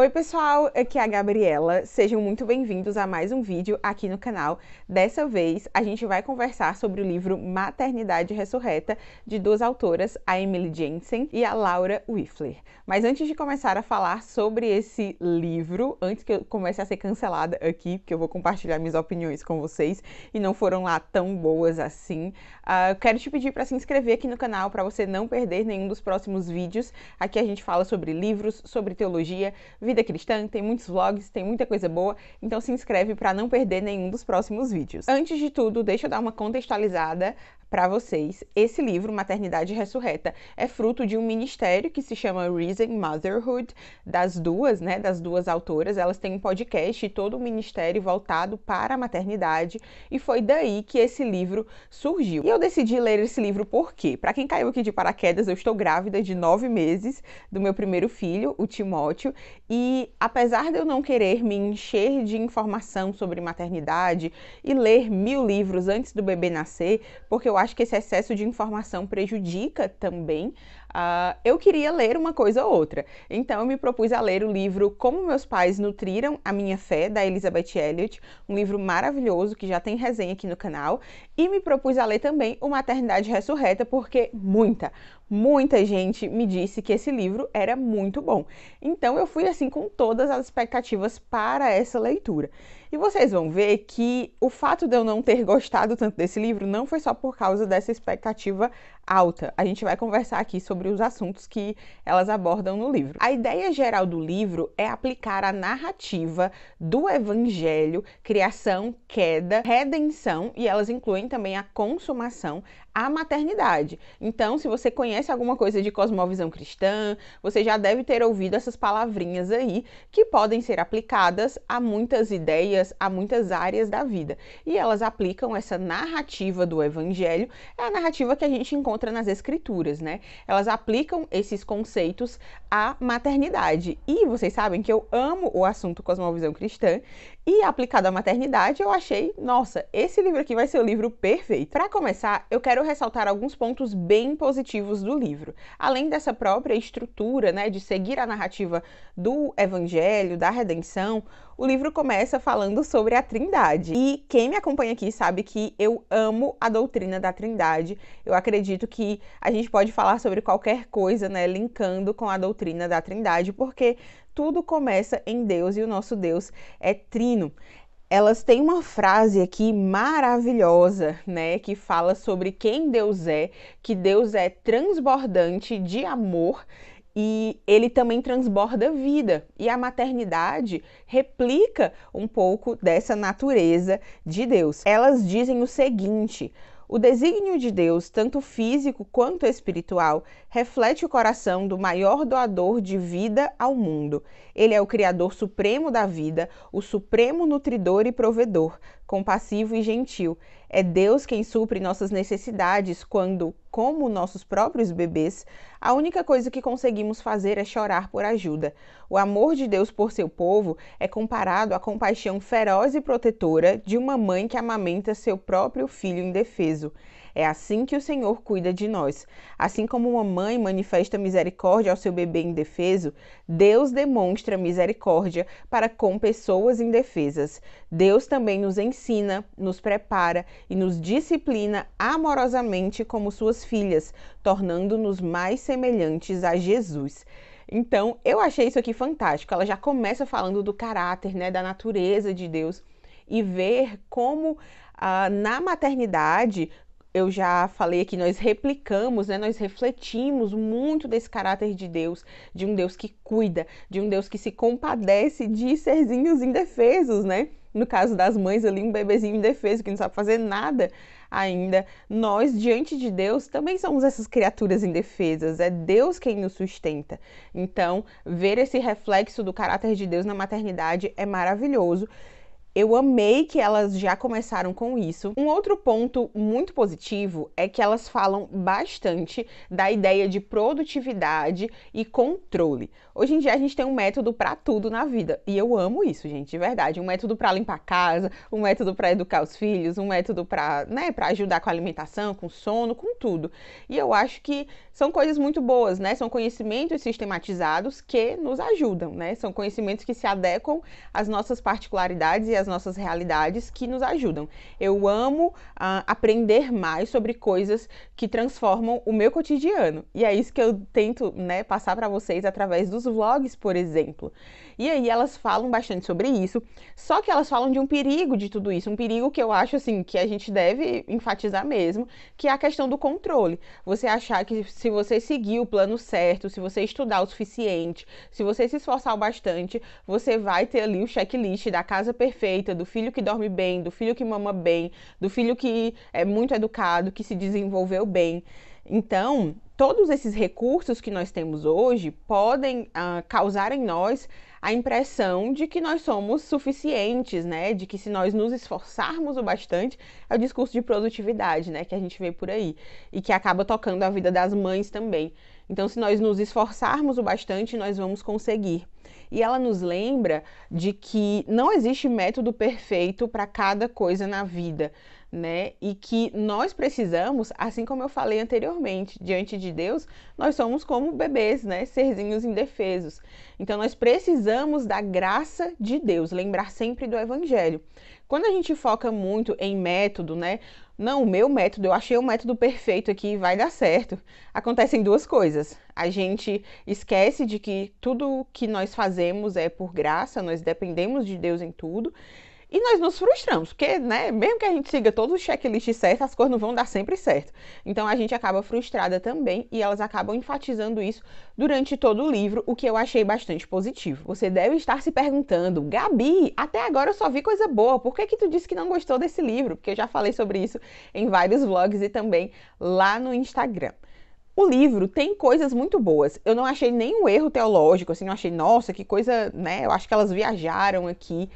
Oi pessoal, aqui é a Gabriela. Sejam muito bem-vindos a mais um vídeo aqui no canal. Dessa vez, a gente vai conversar sobre o livro Maternidade Ressurreta, de duas autoras, a Emily Jensen e a Laura Whiffler. Mas antes de começar a falar sobre esse livro, antes que eu comece a ser cancelada aqui, porque eu vou compartilhar minhas opiniões com vocês e não foram lá tão boas assim, uh, quero te pedir para se inscrever aqui no canal para você não perder nenhum dos próximos vídeos. Aqui a gente fala sobre livros, sobre teologia, Vida Cristã, tem muitos vlogs, tem muita coisa boa, então se inscreve para não perder nenhum dos próximos vídeos. Antes de tudo, deixa eu dar uma contextualizada para vocês. Esse livro, Maternidade Ressurreta, é fruto de um ministério que se chama Reason Motherhood, das duas, né, das duas autoras. Elas têm um podcast e todo o um ministério voltado para a maternidade, e foi daí que esse livro surgiu. E eu decidi ler esse livro por quê? Para quem caiu aqui de paraquedas, eu estou grávida de nove meses do meu primeiro filho, o Timóteo, e e apesar de eu não querer me encher de informação sobre maternidade e ler mil livros antes do bebê nascer, porque eu acho que esse excesso de informação prejudica também Uh, eu queria ler uma coisa ou outra. Então eu me propus a ler o livro Como Meus Pais Nutriram a Minha Fé, da Elizabeth Elliot, um livro maravilhoso que já tem resenha aqui no canal, e me propus a ler também o Maternidade Ressurreta, porque muita, muita gente me disse que esse livro era muito bom. Então eu fui assim com todas as expectativas para essa leitura. E vocês vão ver que o fato de eu não ter gostado tanto desse livro não foi só por causa dessa expectativa alta. A gente vai conversar aqui sobre os assuntos que elas abordam no livro. A ideia geral do livro é aplicar a narrativa do evangelho, criação, queda, redenção e elas incluem também a consumação a maternidade. Então, se você conhece alguma coisa de cosmovisão cristã, você já deve ter ouvido essas palavrinhas aí que podem ser aplicadas a muitas ideias, a muitas áreas da vida. E elas aplicam essa narrativa do evangelho, é a narrativa que a gente encontra nas escrituras, né? Elas aplicam esses conceitos à maternidade. E vocês sabem que eu amo o assunto cosmovisão cristã e aplicado à maternidade, eu achei, nossa, esse livro aqui vai ser o livro perfeito. Para começar, eu quero quero ressaltar alguns pontos bem positivos do livro. Além dessa própria estrutura, né, de seguir a narrativa do evangelho, da redenção, o livro começa falando sobre a Trindade. E quem me acompanha aqui sabe que eu amo a doutrina da Trindade. Eu acredito que a gente pode falar sobre qualquer coisa, né, linkando com a doutrina da Trindade, porque tudo começa em Deus e o nosso Deus é trino elas têm uma frase aqui maravilhosa, né, que fala sobre quem Deus é, que Deus é transbordante de amor e ele também transborda vida. E a maternidade replica um pouco dessa natureza de Deus. Elas dizem o seguinte: o desígnio de Deus, tanto físico quanto espiritual, reflete o coração do maior doador de vida ao mundo. Ele é o Criador supremo da vida, o supremo nutridor e provedor, compassivo e gentil. É Deus quem supre nossas necessidades quando, como nossos próprios bebês, a única coisa que conseguimos fazer é chorar por ajuda. O amor de Deus por seu povo é comparado à compaixão feroz e protetora de uma mãe que amamenta seu próprio filho indefeso. É assim que o Senhor cuida de nós. Assim como uma mãe manifesta misericórdia ao seu bebê indefeso, Deus demonstra misericórdia para com pessoas indefesas. Deus também nos ensina, nos prepara e nos disciplina amorosamente como suas filhas, tornando-nos mais semelhantes a Jesus. Então, eu achei isso aqui fantástico. Ela já começa falando do caráter, né, da natureza de Deus e ver como ah, na maternidade eu já falei aqui, nós replicamos, né? Nós refletimos muito desse caráter de Deus, de um Deus que cuida, de um Deus que se compadece de serzinhos indefesos, né? No caso das mães ali, um bebezinho indefeso que não sabe fazer nada ainda. Nós, diante de Deus, também somos essas criaturas indefesas. É Deus quem nos sustenta. Então, ver esse reflexo do caráter de Deus na maternidade é maravilhoso. Eu amei que elas já começaram com isso. Um outro ponto muito positivo é que elas falam bastante da ideia de produtividade e controle. Hoje em dia a gente tem um método para tudo na vida e eu amo isso, gente, de verdade. Um método para limpar a casa, um método para educar os filhos, um método para, né, para ajudar com a alimentação, com sono, com tudo. E eu acho que são coisas muito boas, né? São conhecimentos sistematizados que nos ajudam, né? São conhecimentos que se adequam às nossas particularidades e as nossas realidades que nos ajudam. Eu amo ah, aprender mais sobre coisas que transformam o meu cotidiano. E é isso que eu tento né, passar para vocês através dos vlogs, por exemplo. E aí elas falam bastante sobre isso, só que elas falam de um perigo de tudo isso, um perigo que eu acho assim que a gente deve enfatizar mesmo, que é a questão do controle. Você achar que se você seguir o plano certo, se você estudar o suficiente, se você se esforçar o bastante, você vai ter ali o checklist da casa perfeita perfeita, do filho que dorme bem, do filho que mama bem, do filho que é muito educado, que se desenvolveu bem. Então, todos esses recursos que nós temos hoje podem ah, causar em nós a impressão de que nós somos suficientes, né? De que se nós nos esforçarmos o bastante, é o discurso de produtividade, né? Que a gente vê por aí e que acaba tocando a vida das mães também. Então, se nós nos esforçarmos o bastante, nós vamos conseguir. E ela nos lembra de que não existe método perfeito para cada coisa na vida né? E que nós precisamos, assim como eu falei anteriormente, diante de Deus, nós somos como bebês, né? Serzinhos indefesos. Então nós precisamos da graça de Deus, lembrar sempre do evangelho. Quando a gente foca muito em método, né? Não, o meu método, eu achei o método perfeito aqui, vai dar certo. Acontecem duas coisas. A gente esquece de que tudo que nós fazemos é por graça, nós dependemos de Deus em tudo. E nós nos frustramos, porque, né, mesmo que a gente siga todos os checklists certos, as coisas não vão dar sempre certo. Então a gente acaba frustrada também e elas acabam enfatizando isso durante todo o livro, o que eu achei bastante positivo. Você deve estar se perguntando, Gabi, até agora eu só vi coisa boa, por que, que tu disse que não gostou desse livro? Porque eu já falei sobre isso em vários vlogs e também lá no Instagram. O livro tem coisas muito boas. Eu não achei nenhum erro teológico, assim, não achei, nossa, que coisa, né? Eu acho que elas viajaram aqui.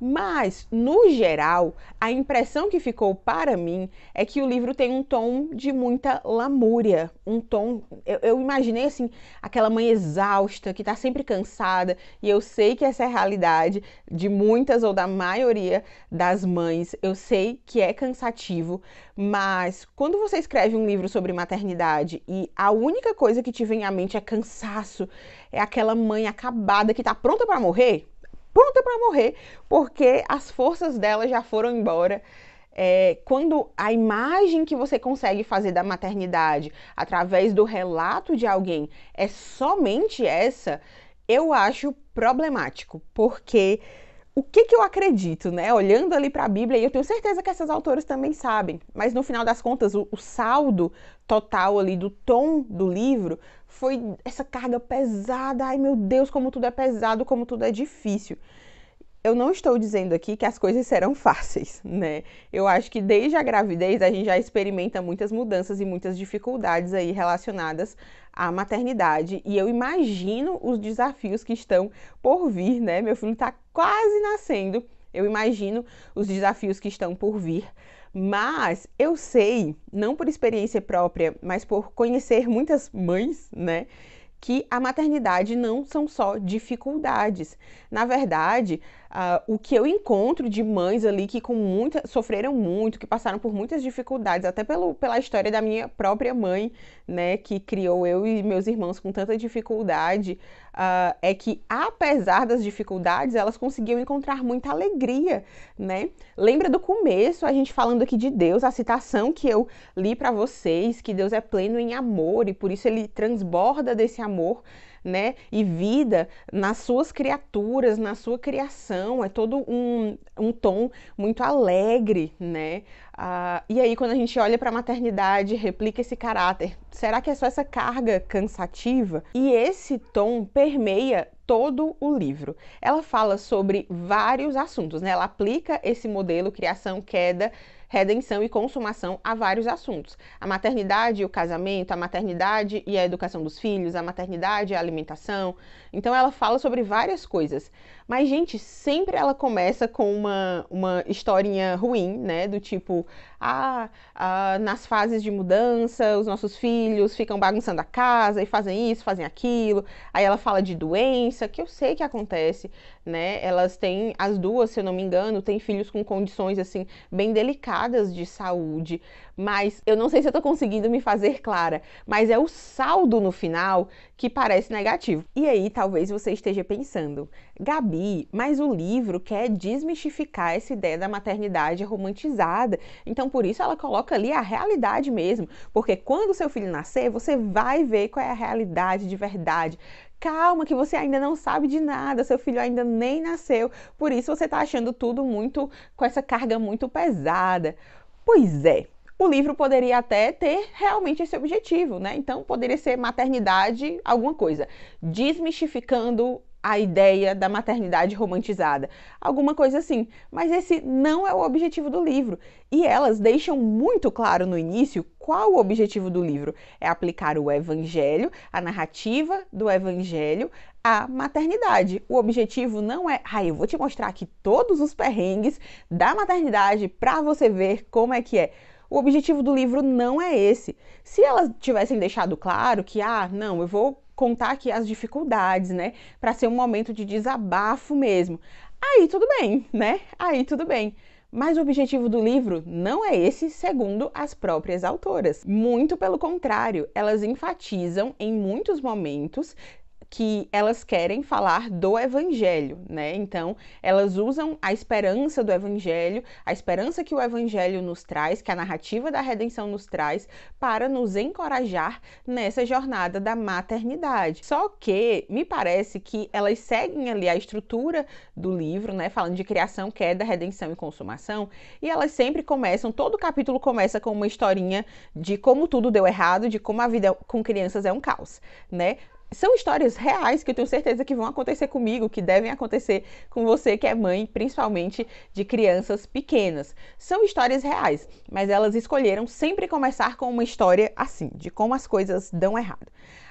Mas, no geral, a impressão que ficou para mim é que o livro tem um tom de muita lamúria, um tom. Eu, eu imaginei assim, aquela mãe exausta, que está sempre cansada, e eu sei que essa é a realidade de muitas ou da maioria das mães. Eu sei que é cansativo, mas quando você escreve um livro sobre maternidade e a única coisa que te vem à mente é cansaço, é aquela mãe acabada que está pronta para morrer pronta para morrer, porque as forças dela já foram embora. É, quando a imagem que você consegue fazer da maternidade através do relato de alguém é somente essa, eu acho problemático, porque o que, que eu acredito, né? Olhando ali para a Bíblia, e eu tenho certeza que essas autoras também sabem, mas no final das contas, o, o saldo total ali do tom do livro foi essa carga pesada. Ai meu Deus, como tudo é pesado, como tudo é difícil. Eu não estou dizendo aqui que as coisas serão fáceis, né? Eu acho que desde a gravidez a gente já experimenta muitas mudanças e muitas dificuldades aí relacionadas à maternidade. E eu imagino os desafios que estão por vir, né? Meu filho está quase nascendo. Eu imagino os desafios que estão por vir mas eu sei, não por experiência própria, mas por conhecer muitas mães, né? Que a maternidade não são só dificuldades. Na verdade, Uh, o que eu encontro de mães ali que com muita, sofreram muito, que passaram por muitas dificuldades, até pelo, pela história da minha própria mãe, né, que criou eu e meus irmãos com tanta dificuldade, uh, é que apesar das dificuldades, elas conseguiam encontrar muita alegria, né? Lembra do começo, a gente falando aqui de Deus, a citação que eu li para vocês, que Deus é pleno em amor e por isso ele transborda desse amor né? E vida nas suas criaturas, na sua criação. É todo um, um tom muito alegre, né? Ah, e aí, quando a gente olha para a maternidade, replica esse caráter. Será que é só essa carga cansativa? E esse tom permeia todo o livro. Ela fala sobre vários assuntos, né? Ela aplica esse modelo criação, queda, redenção e consumação a vários assuntos. A maternidade e o casamento, a maternidade e a educação dos filhos, a maternidade e a alimentação. Então ela fala sobre várias coisas. Mas, gente, sempre ela começa com uma, uma historinha ruim, né? Do tipo, ah, ah, nas fases de mudança, os nossos filhos ficam bagunçando a casa e fazem isso, fazem aquilo. Aí ela fala de doença, que eu sei que acontece, né? Elas têm, as duas, se eu não me engano, têm filhos com condições assim bem delicadas de saúde mas eu não sei se eu estou conseguindo me fazer clara, mas é o saldo no final que parece negativo. E aí talvez você esteja pensando, Gabi, mas o livro quer desmistificar essa ideia da maternidade romantizada, então por isso ela coloca ali a realidade mesmo, porque quando seu filho nascer, você vai ver qual é a realidade de verdade calma, que você ainda não sabe de nada, seu filho ainda nem nasceu, por isso você está achando tudo muito com essa carga muito pesada. Pois é, o livro poderia até ter realmente esse objetivo, né? Então, poderia ser maternidade, alguma coisa, desmistificando a ideia da maternidade romantizada, alguma coisa assim. Mas esse não é o objetivo do livro. E elas deixam muito claro no início qual o objetivo do livro: é aplicar o evangelho, a narrativa do evangelho à maternidade. O objetivo não é, ah, eu vou te mostrar aqui todos os perrengues da maternidade para você ver como é que é. O objetivo do livro não é esse. Se elas tivessem deixado claro que, ah, não, eu vou contar aqui as dificuldades, né, para ser um momento de desabafo mesmo, aí tudo bem, né? Aí tudo bem. Mas o objetivo do livro não é esse, segundo as próprias autoras. Muito pelo contrário, elas enfatizam em muitos momentos que elas querem falar do evangelho, né? Então, elas usam a esperança do evangelho, a esperança que o evangelho nos traz, que a narrativa da redenção nos traz para nos encorajar nessa jornada da maternidade. Só que me parece que elas seguem ali a estrutura do livro, né, falando de criação, queda, redenção e consumação, e elas sempre começam, todo capítulo começa com uma historinha de como tudo deu errado, de como a vida com crianças é um caos, né? são histórias reais que eu tenho certeza que vão acontecer comigo, que devem acontecer com você que é mãe, principalmente de crianças pequenas. São histórias reais, mas elas escolheram sempre começar com uma história assim, de como as coisas dão errado.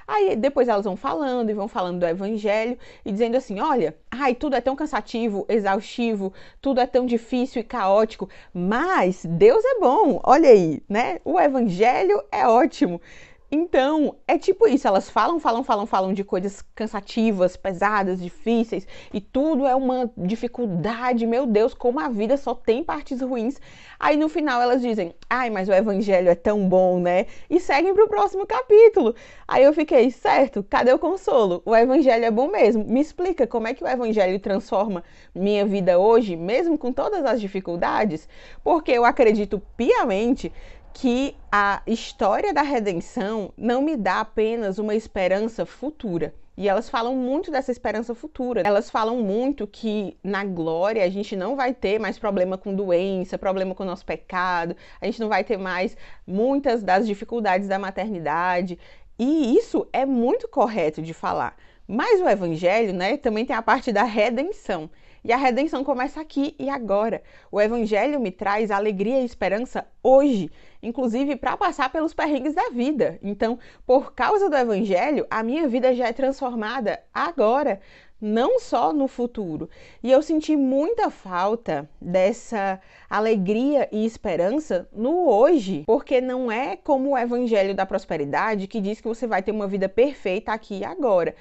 Aí depois elas vão falando e vão falando do evangelho e dizendo assim: olha, ai, tudo é tão cansativo, exaustivo, tudo é tão difícil e caótico, mas Deus é bom, olha aí, né? O evangelho é ótimo. Então, é tipo isso, elas falam, falam, falam, falam de coisas cansativas, pesadas, difíceis, e tudo é uma dificuldade, meu Deus, como a vida só tem partes ruins. Aí no final elas dizem: "Ai, mas o evangelho é tão bom, né?" E seguem para o próximo capítulo. Aí eu fiquei, certo? Cadê o consolo? O evangelho é bom mesmo. Me explica como é que o evangelho transforma minha vida hoje, mesmo com todas as dificuldades? Porque eu acredito piamente que a história da redenção não me dá apenas uma esperança futura. E elas falam muito dessa esperança futura. Elas falam muito que na glória a gente não vai ter mais problema com doença, problema com o nosso pecado, a gente não vai ter mais muitas das dificuldades da maternidade. E isso é muito correto de falar. Mas o evangelho, né, também tem a parte da redenção. E a redenção começa aqui e agora. O Evangelho me traz alegria e esperança hoje, inclusive para passar pelos perrengues da vida. Então, por causa do Evangelho, a minha vida já é transformada agora, não só no futuro. E eu senti muita falta dessa alegria e esperança no hoje, porque não é como o Evangelho da Prosperidade que diz que você vai ter uma vida perfeita aqui e agora.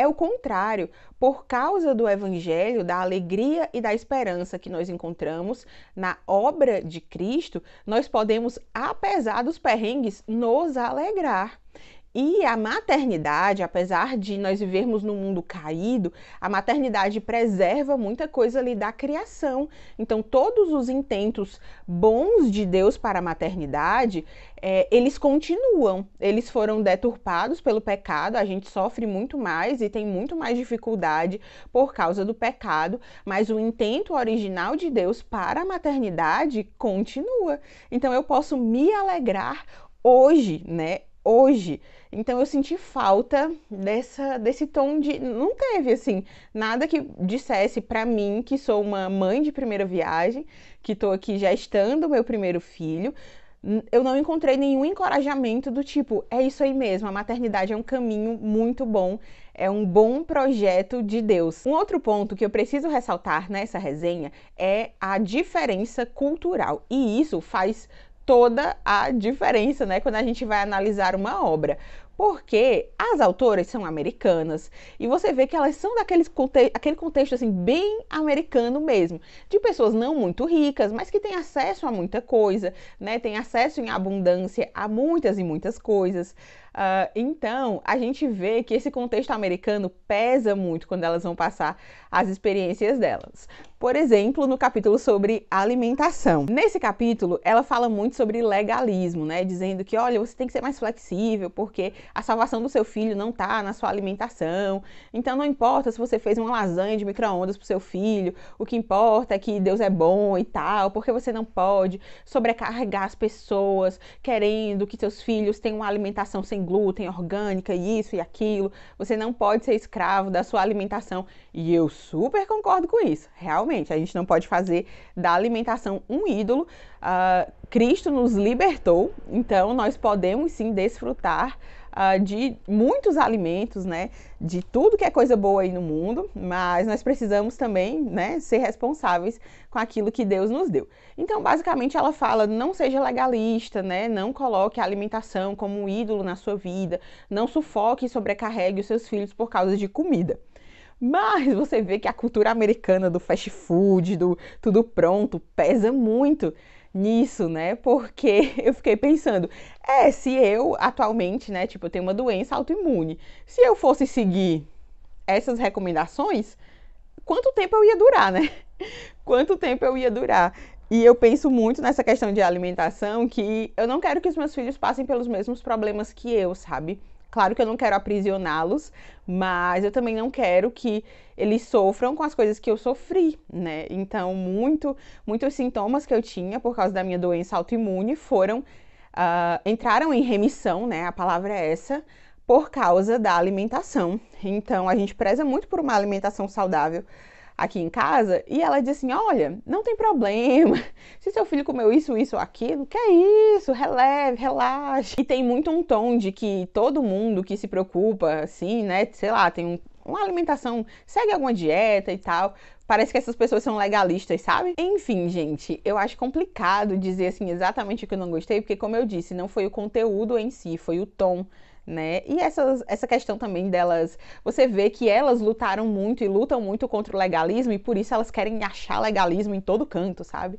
É o contrário. Por causa do Evangelho, da alegria e da esperança que nós encontramos na obra de Cristo, nós podemos, apesar dos perrengues, nos alegrar. E a maternidade, apesar de nós vivermos num mundo caído, a maternidade preserva muita coisa ali da criação. Então, todos os intentos bons de Deus para a maternidade, é, eles continuam. Eles foram deturpados pelo pecado, a gente sofre muito mais e tem muito mais dificuldade por causa do pecado, mas o intento original de Deus para a maternidade continua. Então, eu posso me alegrar hoje, né? hoje. Então eu senti falta dessa, desse tom de. Não teve, assim, nada que dissesse para mim que sou uma mãe de primeira viagem, que tô aqui já estando meu primeiro filho. Eu não encontrei nenhum encorajamento do tipo, é isso aí mesmo, a maternidade é um caminho muito bom, é um bom projeto de Deus. Um outro ponto que eu preciso ressaltar nessa resenha é a diferença cultural, e isso faz toda a diferença, né, quando a gente vai analisar uma obra. Porque as autoras são americanas e você vê que elas são daquele conte aquele contexto assim bem americano mesmo, de pessoas não muito ricas, mas que têm acesso a muita coisa, né? Tem acesso em abundância a muitas e muitas coisas. Uh, então, a gente vê que esse contexto americano pesa muito quando elas vão passar as experiências delas por exemplo, no capítulo sobre alimentação. Nesse capítulo, ela fala muito sobre legalismo, né? Dizendo que, olha, você tem que ser mais flexível, porque a salvação do seu filho não está na sua alimentação. Então não importa se você fez uma lasanha de micro-ondas pro seu filho, o que importa é que Deus é bom e tal, porque você não pode sobrecarregar as pessoas querendo que seus filhos tenham uma alimentação sem glúten, orgânica, isso e aquilo. Você não pode ser escravo da sua alimentação. E eu super concordo com isso, realmente realmente, a gente não pode fazer da alimentação um ídolo. Uh, Cristo nos libertou, então nós podemos sim desfrutar uh, de muitos alimentos, né? De tudo que é coisa boa aí no mundo, mas nós precisamos também, né, ser responsáveis com aquilo que Deus nos deu. Então, basicamente, ela fala: não seja legalista, né? Não coloque a alimentação como um ídolo na sua vida, não sufoque e sobrecarregue os seus filhos por causa de comida. Mas você vê que a cultura americana do fast food, do tudo pronto, pesa muito nisso, né? Porque eu fiquei pensando, é, se eu atualmente, né, tipo, eu tenho uma doença autoimune, se eu fosse seguir essas recomendações, quanto tempo eu ia durar, né? Quanto tempo eu ia durar? E eu penso muito nessa questão de alimentação que eu não quero que os meus filhos passem pelos mesmos problemas que eu, sabe? Claro que eu não quero aprisioná-los, mas eu também não quero que eles sofram com as coisas que eu sofri, né? Então, muito, muitos sintomas que eu tinha por causa da minha doença autoimune foram uh, entraram em remissão, né? A palavra é essa, por causa da alimentação. Então, a gente preza muito por uma alimentação saudável, aqui em casa e ela disse assim: Olha, não tem problema. Se seu filho comeu isso, isso ou aquilo, que é isso? Releve, relaxe. E tem muito um tom de que todo mundo que se preocupa, assim, né? Sei lá, tem um, uma alimentação, segue alguma dieta e tal. Parece que essas pessoas são legalistas, sabe? Enfim, gente, eu acho complicado dizer assim exatamente o que eu não gostei, porque como eu disse, não foi o conteúdo em si, foi o tom né? E essas, essa questão também delas, você vê que elas lutaram muito e lutam muito contra o legalismo e por isso elas querem achar legalismo em todo canto, sabe?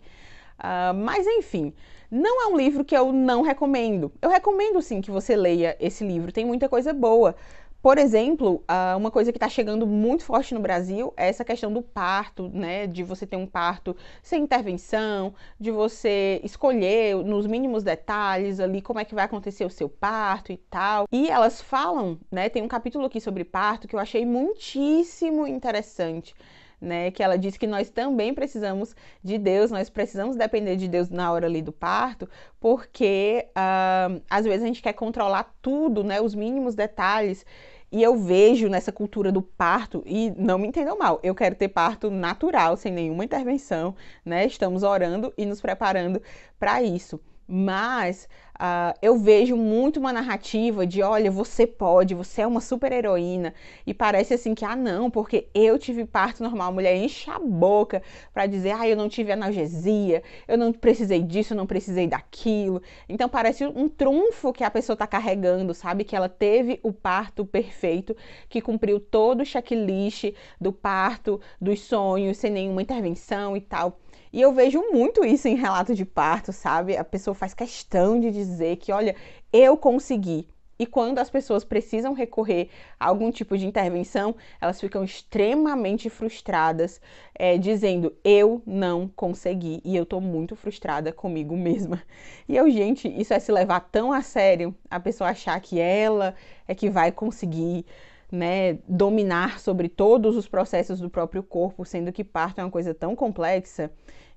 Uh, mas enfim, não é um livro que eu não recomendo. Eu recomendo sim que você leia esse livro, tem muita coisa boa. Por exemplo, ah, uma coisa que está chegando muito forte no Brasil é essa questão do parto, né? De você ter um parto sem intervenção, de você escolher nos mínimos detalhes ali como é que vai acontecer o seu parto e tal. E elas falam, né? Tem um capítulo aqui sobre parto que eu achei muitíssimo interessante. Né, que ela diz que nós também precisamos de Deus, nós precisamos depender de Deus na hora ali do parto, porque uh, às vezes a gente quer controlar tudo, né, os mínimos detalhes, e eu vejo nessa cultura do parto, e não me entendam mal, eu quero ter parto natural, sem nenhuma intervenção, né? Estamos orando e nos preparando para isso. Mas Uh, eu vejo muito uma narrativa de, olha, você pode, você é uma super heroína. E parece assim que, ah, não, porque eu tive parto normal. A mulher enche a boca para dizer, ah, eu não tive analgesia, eu não precisei disso, eu não precisei daquilo. Então parece um trunfo que a pessoa tá carregando, sabe? Que ela teve o parto perfeito, que cumpriu todo o checklist do parto, dos sonhos, sem nenhuma intervenção e tal. E eu vejo muito isso em relato de parto, sabe? A pessoa faz questão de dizer que, olha, eu consegui. E quando as pessoas precisam recorrer a algum tipo de intervenção, elas ficam extremamente frustradas, é, dizendo: Eu não consegui e eu tô muito frustrada comigo mesma. E eu, gente, isso é se levar tão a sério a pessoa achar que ela é que vai conseguir né, dominar sobre todos os processos do próprio corpo, sendo que parto é uma coisa tão complexa.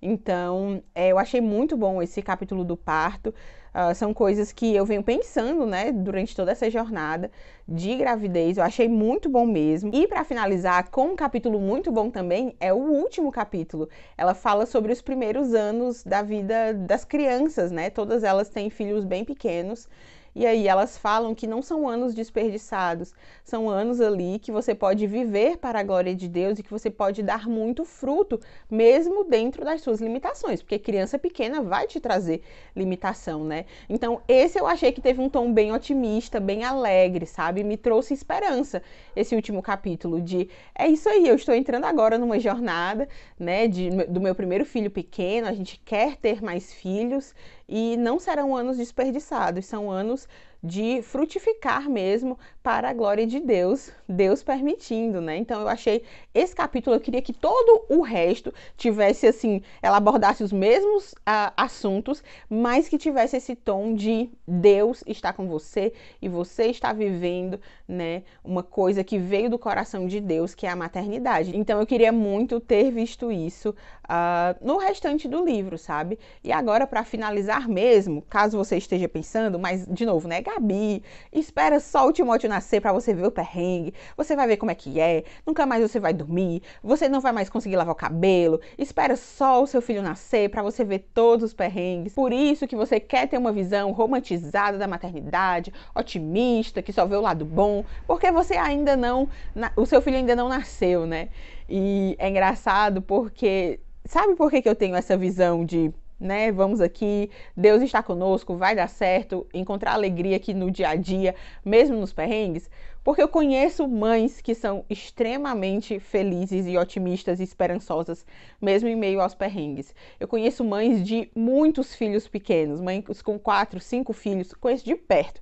Então, é, eu achei muito bom esse capítulo do parto. Uh, são coisas que eu venho pensando, né, durante toda essa jornada de gravidez. Eu achei muito bom mesmo. E para finalizar, com um capítulo muito bom também, é o último capítulo. Ela fala sobre os primeiros anos da vida das crianças, né? Todas elas têm filhos bem pequenos. E aí elas falam que não são anos desperdiçados, são anos ali que você pode viver para a glória de Deus e que você pode dar muito fruto, mesmo dentro das suas limitações, porque criança pequena vai te trazer limitação, né? Então, esse eu achei que teve um tom bem otimista, bem alegre, sabe? Me trouxe esperança esse último capítulo de é isso aí, eu estou entrando agora numa jornada, né, de, do meu primeiro filho pequeno, a gente quer ter mais filhos e não serão anos desperdiçados, são anos de frutificar mesmo para a glória de Deus, Deus permitindo, né? Então eu achei esse capítulo, eu queria que todo o resto tivesse assim, ela abordasse os mesmos ah, assuntos, mas que tivesse esse tom de Deus está com você e você está vivendo, né, uma coisa que veio do coração de Deus, que é a maternidade. Então eu queria muito ter visto isso ah, no restante do livro, sabe? E agora para finalizar mesmo, caso você esteja pensando, mas de novo, né, Gabi, espera só o Timóteo nascer para você ver o perrengue. Você vai ver como é que é. Nunca mais você vai dormir. Você não vai mais conseguir lavar o cabelo. Espera só o seu filho nascer para você ver todos os perrengues. Por isso que você quer ter uma visão romantizada da maternidade, otimista, que só vê o lado bom, porque você ainda não, o seu filho ainda não nasceu, né? E é engraçado porque sabe por que, que eu tenho essa visão de né? Vamos aqui, Deus está conosco, vai dar certo, encontrar alegria aqui no dia a dia, mesmo nos perrengues, porque eu conheço mães que são extremamente felizes e otimistas e esperançosas, mesmo em meio aos perrengues. Eu conheço mães de muitos filhos pequenos, mães com quatro, cinco filhos, conheço de perto.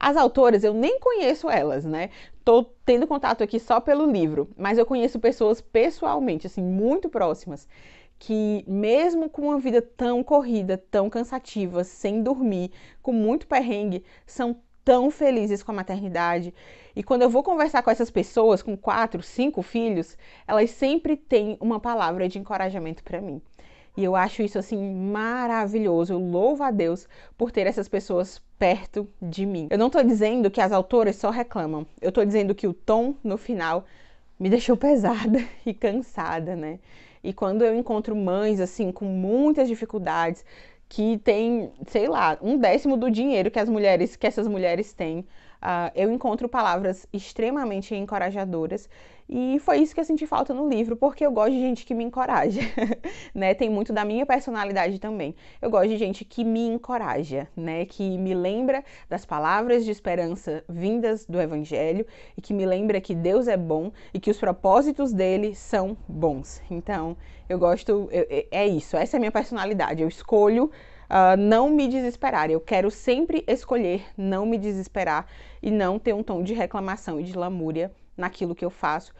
As autoras eu nem conheço elas, né? Tô tendo contato aqui só pelo livro, mas eu conheço pessoas pessoalmente, assim, muito próximas que mesmo com uma vida tão corrida, tão cansativa, sem dormir, com muito perrengue, são tão felizes com a maternidade. E quando eu vou conversar com essas pessoas com quatro, cinco filhos, elas sempre têm uma palavra de encorajamento para mim. E eu acho isso assim maravilhoso. Eu louvo a Deus por ter essas pessoas perto de mim. Eu não estou dizendo que as autoras só reclamam. Eu estou dizendo que o tom no final me deixou pesada e cansada, né? E quando eu encontro mães, assim, com muitas dificuldades, que tem, sei lá, um décimo do dinheiro que as mulheres, que essas mulheres têm Uh, eu encontro palavras extremamente encorajadoras e foi isso que eu senti falta no livro, porque eu gosto de gente que me encoraja, né? Tem muito da minha personalidade também. Eu gosto de gente que me encoraja, né? Que me lembra das palavras de esperança vindas do evangelho e que me lembra que Deus é bom e que os propósitos dele são bons. Então, eu gosto eu, é, é isso, essa é a minha personalidade. Eu escolho uh, não me desesperar. Eu quero sempre escolher não me desesperar e não ter um tom de reclamação e de lamúria naquilo que eu faço,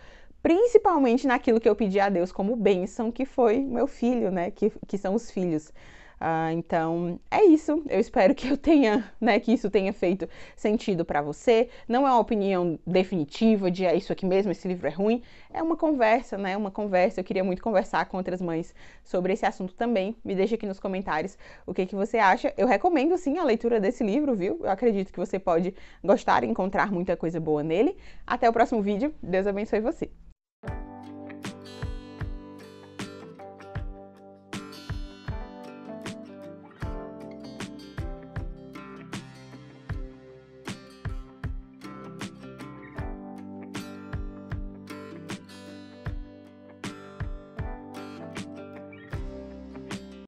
principalmente naquilo que eu pedi a Deus como bênção, que foi meu filho, né? Que, que são os filhos. Ah, então é isso. Eu espero que eu tenha, né, que isso tenha feito sentido para você. Não é uma opinião definitiva de é isso aqui mesmo, esse livro é ruim. É uma conversa, né? Uma conversa. Eu queria muito conversar com outras mães sobre esse assunto também. Me deixa aqui nos comentários o que que você acha. Eu recomendo sim a leitura desse livro, viu? Eu acredito que você pode gostar e encontrar muita coisa boa nele. Até o próximo vídeo. Deus abençoe você.